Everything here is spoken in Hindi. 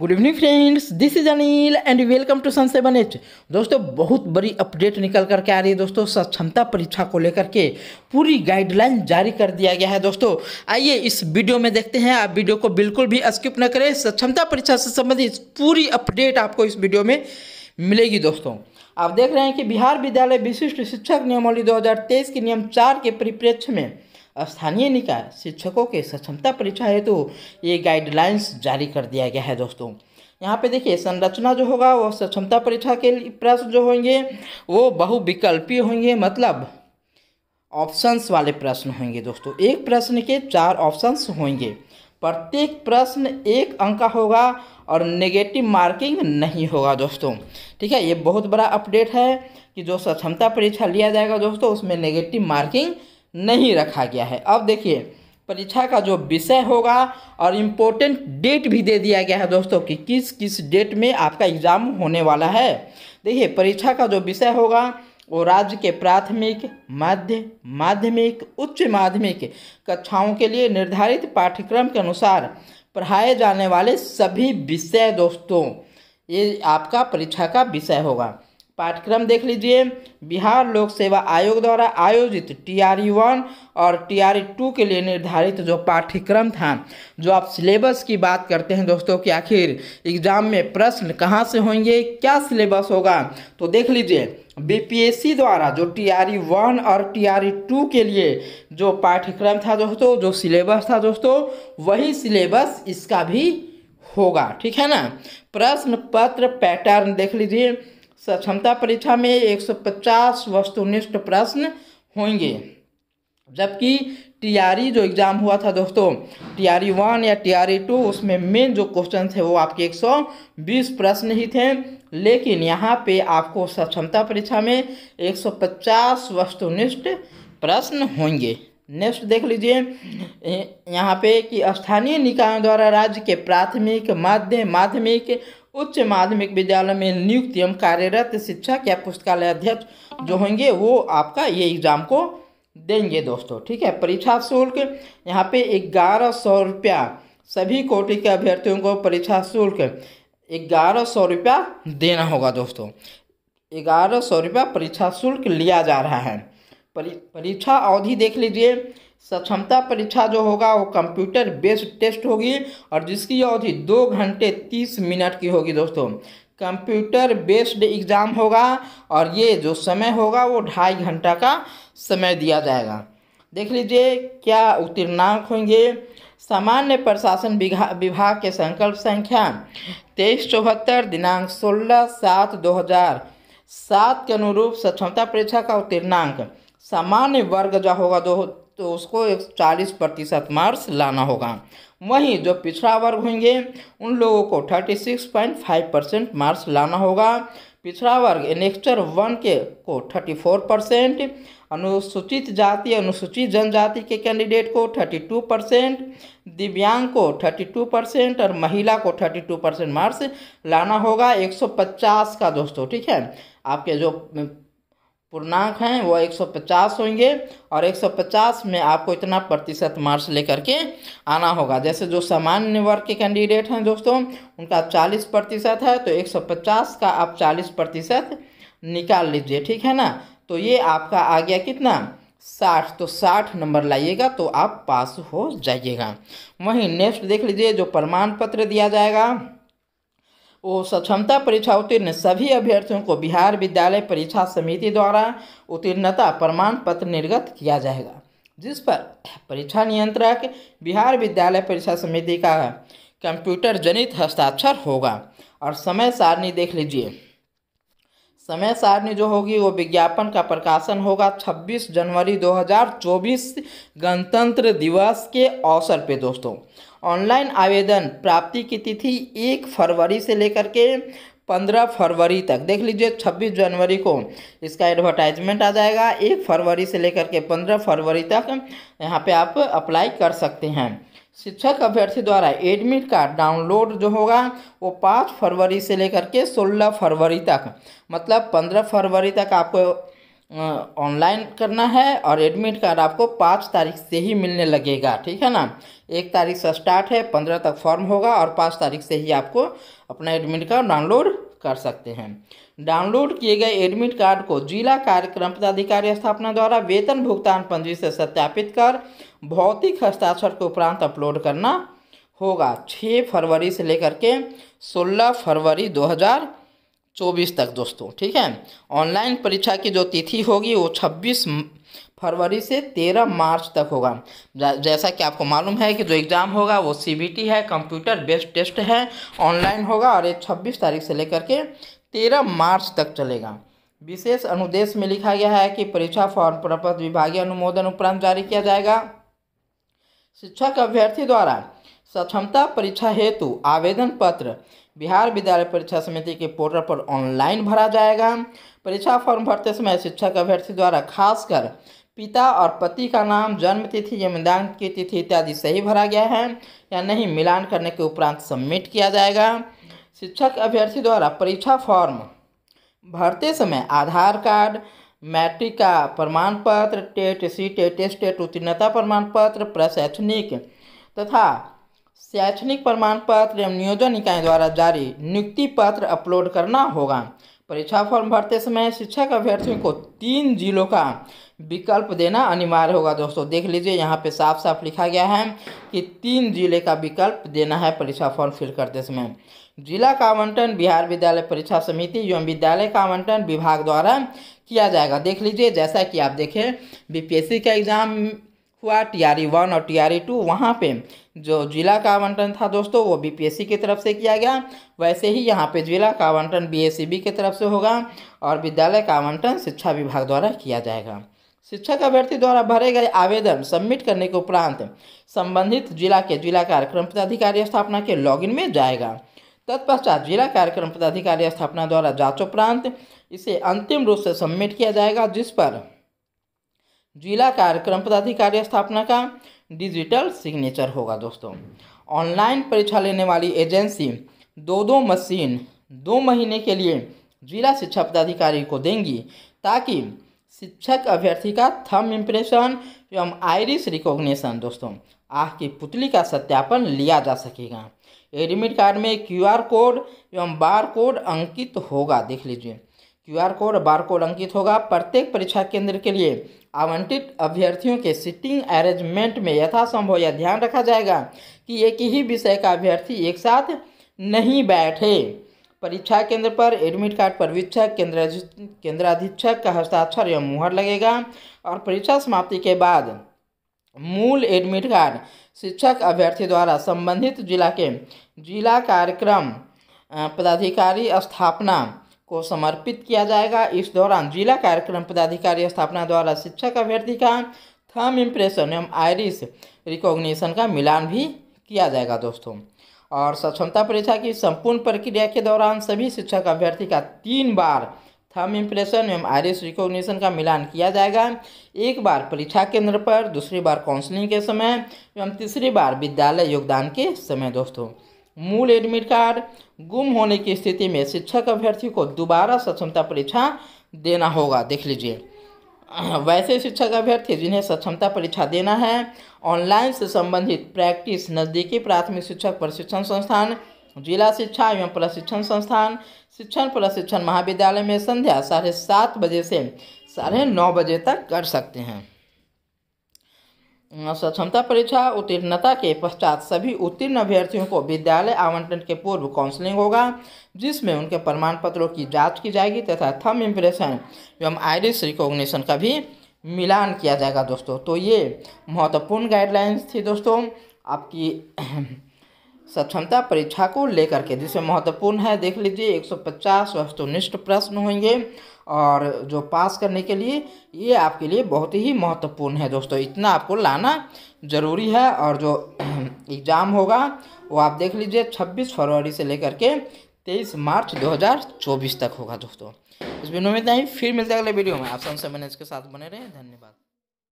good evening friends this is Anil and welcome to sun seven H दोस्तों बहुत बड़ी अपडेट निकल कर के आ रही है दोस्तों सक्षमता परीक्षा को लेकर के पूरी गाइडलाइन जारी कर दिया गया है दोस्तों आइए इस वीडियो में देखते हैं आप वीडियो को बिल्कुल भी स्किप न करें सक्षमता परीक्षा से संबंधित पूरी अपडेट आपको इस वीडियो में मिलेगी दोस्तों आप देख रहे हैं कि बिहार विद्यालय विशिष्ट शिक्षक नियमावली तेईस के नियम चार के परिप्रेक्ष्य में स्थानीय निकाय शिक्षकों के सक्षमता परीक्षा हेतु तो ये गाइडलाइंस जारी कर दिया गया है दोस्तों यहाँ पे देखिए संरचना जो होगा वो सक्षमता परीक्षा के प्रश्न जो होंगे वो बहुविकल्पीय होंगे मतलब ऑप्शंस वाले प्रश्न होंगे दोस्तों एक प्रश्न के चार ऑप्शंस होंगे प्रत्येक प्रश्न एक अंक का होगा और नेगेटिव मार्किंग नहीं होगा दोस्तों ठीक है ये बहुत बड़ा अपडेट है कि जो सक्षमता परीक्षा लिया जाएगा दोस्तों उसमें नेगेटिव मार्किंग नहीं रखा गया है अब देखिए परीक्षा का जो विषय होगा और इम्पोर्टेंट डेट भी दे दिया गया है दोस्तों कि किस किस डेट में आपका एग्ज़ाम होने वाला है देखिए परीक्षा का जो विषय होगा वो राज्य के प्राथमिक मध्य माध्यमिक उच्च माध्यमिक कक्षाओं के लिए निर्धारित पाठ्यक्रम के अनुसार पढ़ाए जाने वाले सभी विषय दोस्तों ये आपका परीक्षा का विषय होगा पाठ्यक्रम देख लीजिए बिहार लोक सेवा आयोग द्वारा आयोजित टी आर ई वन और टी आर ई टू के लिए निर्धारित जो पाठ्यक्रम था जो आप सिलेबस की बात करते हैं दोस्तों कि आखिर एग्जाम में प्रश्न कहाँ से होंगे क्या सिलेबस होगा तो देख लीजिए बीपीएससी द्वारा जो टी आर ई वन और टी आर ई टू के लिए जो पाठ्यक्रम था दोस्तों जो सिलेबस था दोस्तों वही सिलेबस इसका भी होगा ठीक है ना प्रश्न पत्र पैटर्न देख लीजिए सक्षमता परीक्षा में 150 वस्तुनिष्ठ प्रश्न होंगे जबकि टीआरई जो एग्ज़ाम हुआ था दोस्तों टीआरई वन या टीआरई टू उसमें मेन जो क्वेश्चन थे वो आपके 120 प्रश्न ही थे लेकिन यहाँ पे आपको सक्षमता परीक्षा में 150 वस्तुनिष्ठ प्रश्न होंगे नेक्स्ट देख लीजिए यहाँ पे कि स्थानीय निकायों द्वारा राज्य के प्राथमिक मध्य माध्यमिक उच्च माध्यमिक विद्यालय में नियुक्त एवं कार्यरत शिक्षक या पुस्तकालय अध्यक्ष जो होंगे वो आपका ये एग्ज़ाम को देंगे दोस्तों ठीक है परीक्षा शुल्क यहाँ पे ग्यारह सौ रुपया सभी कोटि के अभ्यर्थियों को परीक्षा शुल्क ग्यारह सौ रुपया देना होगा दोस्तों ग्यारह सौ रुपया परीक्षा शुल्क लिया जा रहा है परीक्षा अवधि देख लीजिए सक्षमता परीक्षा जो होगा वो कंप्यूटर बेस्ड टेस्ट होगी और जिसकी अवधि दो घंटे तीस मिनट की होगी दोस्तों कंप्यूटर बेस्ड एग्ज़ाम होगा और ये जो समय होगा वो ढाई घंटा का समय दिया जाएगा देख लीजिए क्या उत्तीर्णांक होंगे सामान्य प्रशासन विभाग के संकल्प संख्या तेईस चौहत्तर दिनांक सोलह सात दो हज़ार सात के अनुरूप सक्षमता परीक्षा का उत्तीर्णांक सामान्य वर्ग जो होगा दो तो उसको एक चालीस प्रतिशत मार्क्स लाना होगा वहीं जो पिछड़ा वर्ग होंगे उन लोगों को thirty six point five percent marks लाना होगा पिछड़ा वर्ग एनेक्स्टर वन के को थर्टी फोर परसेंट अनुसूचित जाति अनुसूचित जनजाति के कैंडिडेट को थर्टी टू परसेंट दिव्यांग को थर्टी टू परसेंट और महिला को थर्टी टू परसेंट मार्क्स लाना होगा एक सौ पचास का दोस्तों ठीक है आपके जो पूर्णांक हैं वो 150 होंगे और 150 में आपको इतना प्रतिशत मार्क्स लेकर के आना होगा जैसे जो सामान्य वर्ग के कैंडिडेट हैं दोस्तों उनका 40 प्रतिशत है तो 150 का आप 40 प्रतिशत निकाल लीजिए ठीक है ना तो ये आपका आ गया कितना साठ तो साठ नंबर लाइएगा तो आप पास हो जाइएगा वहीं नेक्स्ट देख लीजिए जो प्रमाण पत्र दिया जाएगा वो सक्षमता परीक्षा उत्तीर्ण सभी अभ्यर्थियों को बिहार विद्यालय परीक्षा समिति द्वारा उत्तीर्णता प्रमाण पत्र निर्गत किया जाएगा जिस पर परीक्षा नियंत्रक बिहार विद्यालय परीक्षा समिति का कंप्यूटर जनित हस्ताक्षर होगा और समय सारणी देख लीजिए समय सारणी जो होगी वो विज्ञापन का प्रकाशन होगा 26 जनवरी 2024 गणतंत्र दिवस के अवसर पे दोस्तों ऑनलाइन आवेदन प्राप्ति की तिथि एक फरवरी से लेकर के पंद्रह फरवरी तक देख लीजिए छब्बीस जनवरी को इसका एडवर्टाइजमेंट आ जाएगा एक फरवरी से लेकर के पंद्रह फरवरी तक यहाँ पे आप अप्लाई कर सकते हैं शिक्षक अभ्यर्थी द्वारा एडमिट कार्ड डाउनलोड जो होगा वो पाँच फरवरी से लेकर के सोलह फरवरी तक मतलब पंद्रह फरवरी तक आपको ऑनलाइन करना है और एडमिट कार्ड आपको पाँच तारीख से ही मिलने लगेगा ठीक है ना एक तारीख से स्टार्ट है पंद्रह तक फॉर्म होगा और पाँच तारीख से ही आपको अपना एडमिट कार्ड डाउनलोड कर सकते हैं डाउनलोड किए गए एडमिट कार्ड को जिला कार्यक्रम पदाधिकारी स्थापना द्वारा वेतन भुगतान पंजी से सत्यापित कर भौतिक हस्ताक्षर के उपरांत अपलोड करना होगा छः फरवरी से लेकर के सोलह फरवरी दो हज़ार चौबीस तक दोस्तों ठीक है ऑनलाइन परीक्षा की जो तिथि होगी वो छब्बीस फरवरी से तेरह मार्च तक होगा जैसा कि आपको मालूम है कि जो एग्ज़ाम होगा वो टी है कंप्यूटर बेस्ड टेस्ट है ऑनलाइन होगा और ये छब्बीस तारीख से लेकर के तेरह मार्च तक चलेगा विशेष अनुदेश में लिखा गया है कि परीक्षा फॉर्म प्रपत्र विभागीय अनुमोदन उपरांत जारी किया जाएगा शिक्षक अभ्यर्थी द्वारा सक्षमता परीक्षा हेतु आवेदन पत्र बिहार विद्यालय परीक्षा समिति के पोर्टल पर ऑनलाइन भरा जाएगा परीक्षा फॉर्म भरते समय शिक्षक अभ्यर्थी द्वारा खासकर पिता और पति का नाम जन्म तिथि जन्मदान की तिथि इत्यादि सही भरा गया है या नहीं मिलान करने के उपरांत सबमिट किया जाएगा शिक्षक अभ्यर्थी द्वारा परीक्षा फॉर्म भरते समय आधार कार्ड मैट्रिक का प्रमाण पत्र टेट सी टेट टेट उत्तीर्णता प्रमाण पत्र प्रशैक्षणिक तथा शैक्षणिक प्रमाण पत्र एवं नियोजन इकाई द्वारा जारी नियुक्ति पत्र अपलोड करना होगा परीक्षा फॉर्म भरते समय शिक्षक अभ्यर्थियों को तीन जिलों का विकल्प देना अनिवार्य होगा दोस्तों देख लीजिए यहाँ पे साफ साफ लिखा गया है कि तीन जिले का विकल्प देना है परीक्षा फॉर्म फिल करते समय जिला का आवंटन बिहार विद्यालय परीक्षा समिति एवं विद्यालय का आवंटन विभाग द्वारा किया जाएगा देख लीजिए जैसा कि आप देखें बीपीएससी का एग्ज़ाम हुआ टीआरई वन और टीआरई टू वहाँ पे जो जिला का आवंटन था दोस्तों वो बीपीएससी की तरफ से किया गया वैसे ही यहाँ पे जिला का आवंटन बीएससीबी की तरफ से होगा और विद्यालय का आवंटन शिक्षा विभाग द्वारा किया जाएगा शिक्षक अभ्यर्थी द्वारा भरे गए आवेदन सबमिट करने के उपरांत संबंधित जिला के जिला कार्यक्रम पदाधिकारी स्थापना के लॉगिन में जाएगा तत्पश्चात जिला कार्यक्रम पदाधिकारी स्थापना द्वारा जाँचोपरांत इसे अंतिम रूप से सबमिट किया जाएगा जिस पर जिला कार्यक्रम पदाधिकारी स्थापना का डिजिटल सिग्नेचर होगा दोस्तों ऑनलाइन परीक्षा लेने वाली एजेंसी दो दो मशीन दो महीने के लिए जिला शिक्षा पदाधिकारी को देंगी ताकि शिक्षक अभ्यर्थी का थम इम्प्रेशन एवं आयरिस रिकॉग्निशन दोस्तों आह की पुतली का सत्यापन लिया जा सकेगा एडमिट कार्ड में क्यूआर कोड एवं बार कोड अंकित होगा देख लीजिए क्यूआर कोड बार कोड अंकित होगा प्रत्येक परीक्षा केंद्र के लिए आवंटित अभ्यर्थियों के सिटिंग अरेंजमेंट में यथासंभव यह ध्यान रखा जाएगा कि एक ही विषय का अभ्यर्थी एक साथ नहीं बैठे परीक्षा केंद्र पर एडमिट कार्ड पर वीक्षक केंद्र केंद्राधीक्षक का हस्ताक्षर एवं मुहर लगेगा और परीक्षा समाप्ति के बाद मूल एडमिट कार्ड शिक्षक अभ्यर्थी द्वारा संबंधित जिला के जिला कार्यक्रम पदाधिकारी स्थापना को समर्पित किया जाएगा इस दौरान जिला कार्यक्रम पदाधिकारी स्थापना द्वारा शिक्षक अभ्यर्थी का थर्म थम इम्प्रेशन एवं आयरिस रिकॉग्निशन का मिलान भी किया जाएगा दोस्तों और सक्षमता परीक्षा की संपूर्ण प्रक्रिया के दौरान सभी शिक्षक अभ्यर्थी का तीन बार थम इम्प्रेशन एवं आयरिस रिकॉग्निशन का मिलान किया जाएगा एक बार परीक्षा केंद्र पर दूसरी बार काउंसलिंग के समय एवं तीसरी बार विद्यालय योगदान के समय दोस्तों मूल एडमिट कार्ड गुम होने की स्थिति में शिक्षक अभ्यर्थी को दोबारा सक्षमता परीक्षा देना होगा देख लीजिए वैसे शिक्षक अभ्यर्थी जिन्हें सक्षमता परीक्षा देना है ऑनलाइन से संबंधित प्रैक्टिस नज़दीकी प्राथमिक शिक्षक प्रशिक्षण संस्थान जिला शिक्षा एवं प्रशिक्षण संस्थान शिक्षण प्रशिक्षण महाविद्यालय में संध्या साढ़े सात बजे से साढ़े नौ बजे तक कर सकते हैं सक्षमता परीक्षा उत्तीर्णता के पश्चात सभी उत्तीर्ण अभ्यर्थियों को विद्यालय आवंटन के पूर्व काउंसलिंग होगा जिसमें उनके प्रमाण पत्रों की जांच की जाएगी तथा थम इम्प्रेशन एवं आयरिस रिकॉग्निशन का भी मिलान किया जाएगा दोस्तों तो ये महत्वपूर्ण गाइडलाइंस थी दोस्तों आपकी सक्षमता परीक्षा को लेकर के जिसमें महत्वपूर्ण है देख लीजिए एक वस्तुनिष्ठ प्रश्न होंगे और जो पास करने के लिए ये आपके लिए बहुत ही महत्वपूर्ण है दोस्तों इतना आपको लाना ज़रूरी है और जो एग्ज़ाम होगा वो आप देख लीजिए 26 फरवरी से लेकर के 23 मार्च 2024 तक होगा दोस्तों इस वीडियो में इतना ही फिर मिलते हैं अगले वीडियो में आप सबसे मैंने इसके साथ बने रहें धन्यवाद